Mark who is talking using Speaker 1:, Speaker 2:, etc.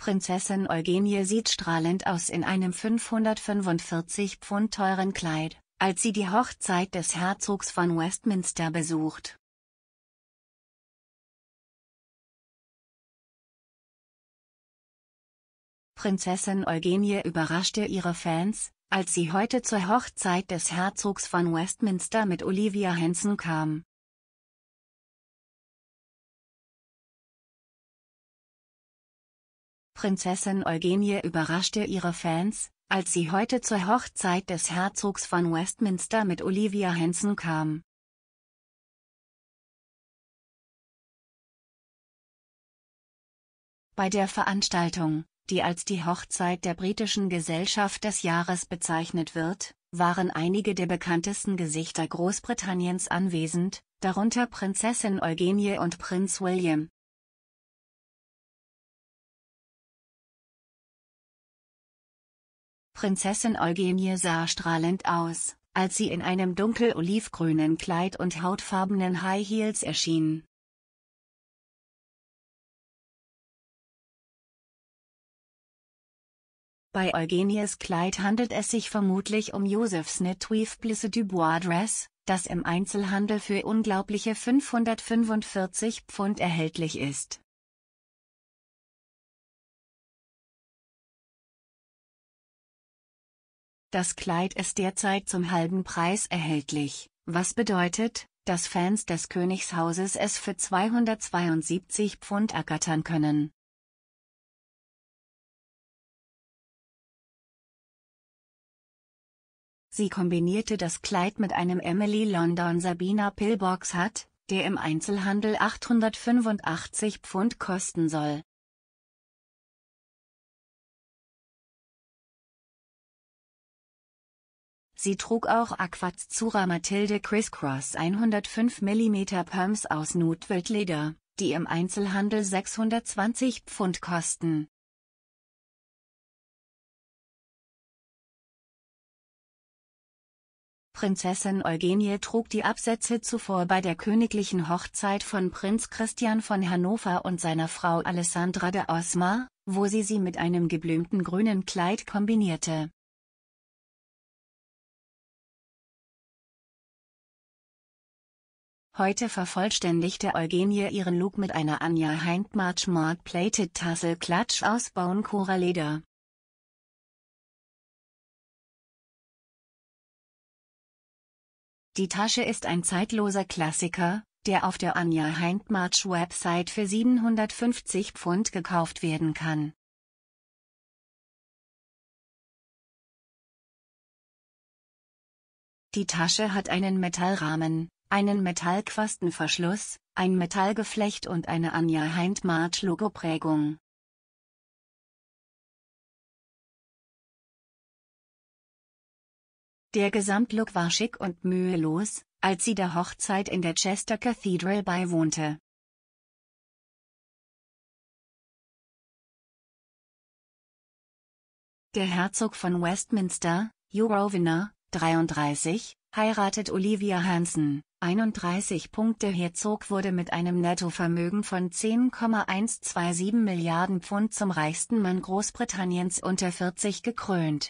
Speaker 1: Prinzessin Eugenie sieht strahlend aus in einem 545 Pfund
Speaker 2: teuren Kleid, als sie die Hochzeit des Herzogs von Westminster besucht. Prinzessin Eugenie überraschte ihre Fans, als sie heute zur Hochzeit des Herzogs von Westminster mit Olivia Henson kam. Prinzessin Eugenie überraschte ihre Fans, als sie heute zur Hochzeit des Herzogs von Westminster mit Olivia Henson kam. Bei der Veranstaltung,
Speaker 1: die als die Hochzeit der britischen Gesellschaft des Jahres bezeichnet wird, waren einige der bekanntesten Gesichter Großbritanniens anwesend, darunter Prinzessin
Speaker 2: Eugenie und Prinz William. Prinzessin Eugenie sah strahlend aus, als sie in einem dunkel-olivgrünen Kleid und hautfarbenen High Heels erschien. Bei Eugenies Kleid handelt es sich vermutlich um
Speaker 1: Josephs Netweave Blisse du Bois Dress, das im Einzelhandel für unglaubliche
Speaker 2: 545 Pfund erhältlich ist. Das Kleid ist derzeit zum halben Preis erhältlich, was bedeutet, dass Fans des Königshauses es für 272 Pfund ergattern können. Sie kombinierte das Kleid mit einem Emily London Sabina Pillbox hat, der im Einzelhandel 885 Pfund kosten soll. Sie trug auch Aquazzurra Mathilde Crisscross 105 mm Pumps aus Nutwildleder, die im Einzelhandel 620 Pfund kosten. Prinzessin Eugenie trug die Absätze zuvor bei der königlichen
Speaker 1: Hochzeit von Prinz Christian von Hannover und seiner Frau Alessandra de Osma, wo
Speaker 2: sie sie mit einem geblümten grünen Kleid kombinierte. Heute vervollständigte
Speaker 1: Eugenie ihren Look mit einer Anja Heindmarch Smart Plated Tassel Klatsch aus
Speaker 2: Baunkora Leder. Die Tasche ist ein zeitloser Klassiker, der auf der Anja Heindmarch Website für 750 Pfund gekauft werden kann. Die Tasche hat einen Metallrahmen, einen Metallquastenverschluss, ein Metallgeflecht und eine Anja Heindmart Logoprägung. Der Gesamtlook war schick und mühelos, als sie der Hochzeit in der Chester Cathedral beiwohnte. Der Herzog von Westminster, Eurowinner,
Speaker 1: 33, heiratet Olivia Hansen. 31 Punkte. Herzog wurde mit einem Nettovermögen von 10,127 Milliarden Pfund zum reichsten
Speaker 2: Mann Großbritanniens unter 40 gekrönt.